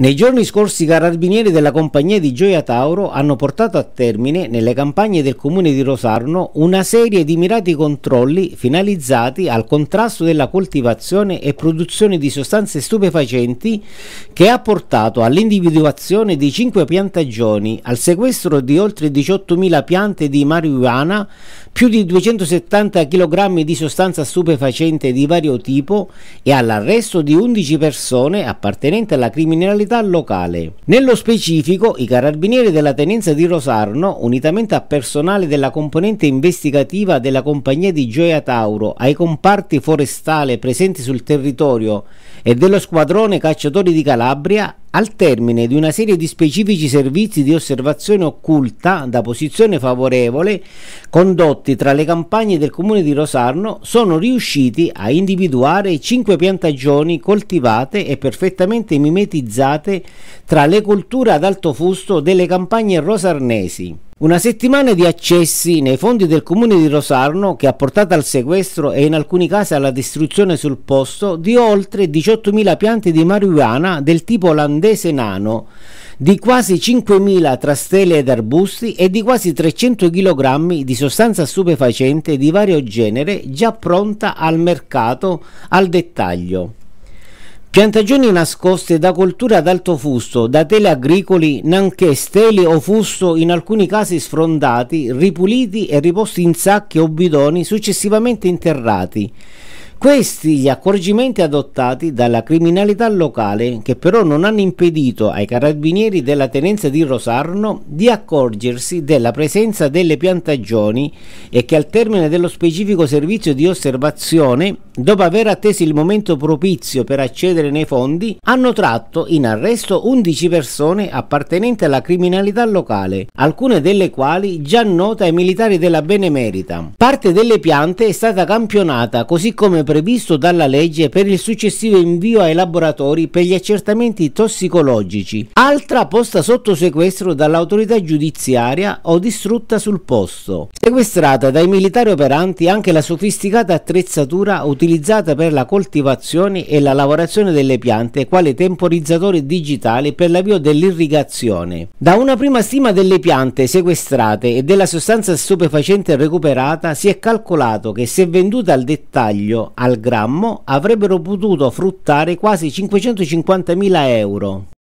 Nei giorni scorsi i carabinieri della compagnia di Gioia Tauro hanno portato a termine, nelle campagne del comune di Rosarno, una serie di mirati controlli finalizzati al contrasto della coltivazione e produzione di sostanze stupefacenti che ha portato all'individuazione di 5 piantagioni, al sequestro di oltre 18.000 piante di marijuana, più di 270 kg di sostanza stupefacente di vario tipo e all'arresto di 11 persone appartenenti alla criminalità comunità locale. Nello specifico, i carabinieri della tenenza di Rosarno, unitamente a personale della componente investigativa della compagnia di Gioia Tauro, ai comparti forestali presenti sul territorio e dello squadrone cacciatori di Calabria, al termine di una serie di specifici servizi di osservazione occulta da posizione favorevole, condotti tra le campagne del comune di Rosarno, sono riusciti a individuare cinque piantagioni coltivate e perfettamente mimetizzate tra le colture ad alto fusto delle campagne rosarnesi. Una settimana di accessi nei fondi del comune di Rosarno che ha portato al sequestro e in alcuni casi alla distruzione sul posto di oltre 18.000 piante di marijuana del tipo olandese nano, di quasi 5.000 tra stele ed arbusti e di quasi 300 kg di sostanza stupefacente di vario genere già pronta al mercato al dettaglio. Piantagioni nascoste da colture ad alto fusto, da tele agricoli, nonché steli o fusto in alcuni casi sfrondati, ripuliti e riposti in sacchi o bidoni successivamente interrati. Questi gli accorgimenti adottati dalla criminalità locale che però non hanno impedito ai carabinieri della tenenza di Rosarno di accorgersi della presenza delle piantagioni e che al termine dello specifico servizio di osservazione dopo aver atteso il momento propizio per accedere nei fondi, hanno tratto in arresto 11 persone appartenenti alla criminalità locale, alcune delle quali già note ai militari della Benemerita. Parte delle piante è stata campionata così come previsto dalla legge per il successivo invio ai laboratori per gli accertamenti tossicologici, altra posta sotto sequestro dall'autorità giudiziaria o distrutta sul posto. Sequestrata dai militari operanti anche la sofisticata attrezzatura utilizzata utilizzata per la coltivazione e la lavorazione delle piante quale temporizzatore digitale per l'avvio dell'irrigazione. Da una prima stima delle piante sequestrate e della sostanza stupefacente recuperata si è calcolato che se vendute al dettaglio al grammo avrebbero potuto fruttare quasi 550.000 euro.